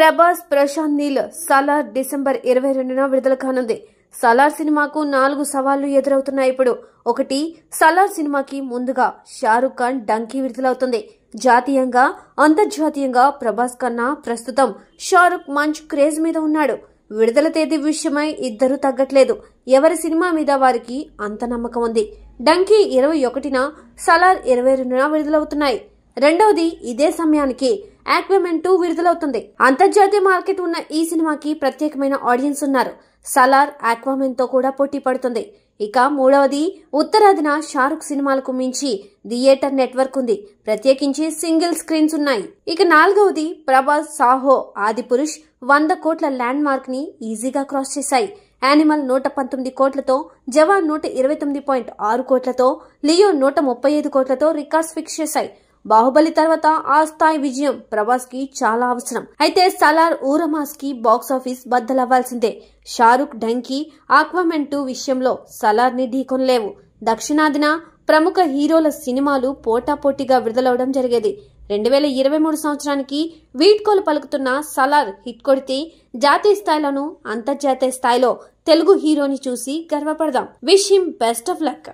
Prabhas Prashanth Neel Salaar December ఇరవై రెండున విడుదల కానుంది సలార్ సినిమాకు నాలుగు సవాళ్లు ఎదురవుతున్నాయి ఇప్పుడు ఒకటి సలార్ సినిమాకి ముందుగా షారుఖ్ ఖాన్ డంకీ విడుదలవుతుంది జాతీయంగా అంతర్జాతీయంగా ప్రభాస్ కన్నా ప్రస్తుతం షారుఖ్ మంచ్ క్రేజ్ మీద ఉన్నాడు విడుదల తేదీ విషయమై ఇద్దరు తగ్గట్లేదు ఎవరి సినిమా మీద వారికి అంత నమ్మకం ఉంది డంకీ ఇరవై ఒకటిన సలార్ ఇరవై రెండున విడుదలవుతున్నాయి రెండవది ఇదే సమయానికి యాక్వమెన్ టూ విడుదలవుతుంది అంతర్జాతీయ మార్కెట్ ఉన్న ఈ సినిమాకి ప్రత్యేకమైన ఆడియన్స్ ఉన్నారు సలార్ ఆక్వామెన్ తో కూడా పోటీ పడుతుంది ఇక మూడవది ఉత్తరాదిన షారుఖ్ సినిమాలకు మించి థియేటర్ నెట్వర్క్ ఉంది ప్రత్యేకించి సింగిల్ స్క్రీన్స్ ఉన్నాయి ఇక నాలుగవది ప్రభాస్ సాహో పురుష్ వంద కోట్ల ల్యాండ్ మార్క్ ని ఈజీగా క్రాస్ చేశాయి యానిమల్ నూట పంతొమ్మిది కోట్లతో జవాన్ నూట ఇరవై తొమ్మిది పాయింట్ ఆరు కోట్లతో లియో నూట ముప్పై ఐదు కోట్లతో రికార్డ్స్ ఫిక్స్ చేశాయి బాహుబలి తర్వాత ఆ స్థాయి విజయం ప్రభాస్ కి చాలా అవసరం అయితే సలార్ ఊరమాస్ కి బాక్సాఫీస్ బద్దలవ్వాల్సిందే షారుఖ్ డంకి ఆక్వామెన్ టూ విషయంలో సలార్ ని ఢీకొనలేవు దక్షిణాదిన ప్రముఖ హీరోల సినిమాలు పోటాపోటీగా విడుదలవడం జరిగేది రెండు వేల ఇరవై మూడు సంవత్సరానికి వీడ్కోలు పలుకుతున్న సలార్ హిట్ కొడితే జాతీయ స్థాయిలోనూ అంతర్జాతీయ స్థాయిలో తెలుగు హీరోని చూసి గర్వపడదాం wish him best of luck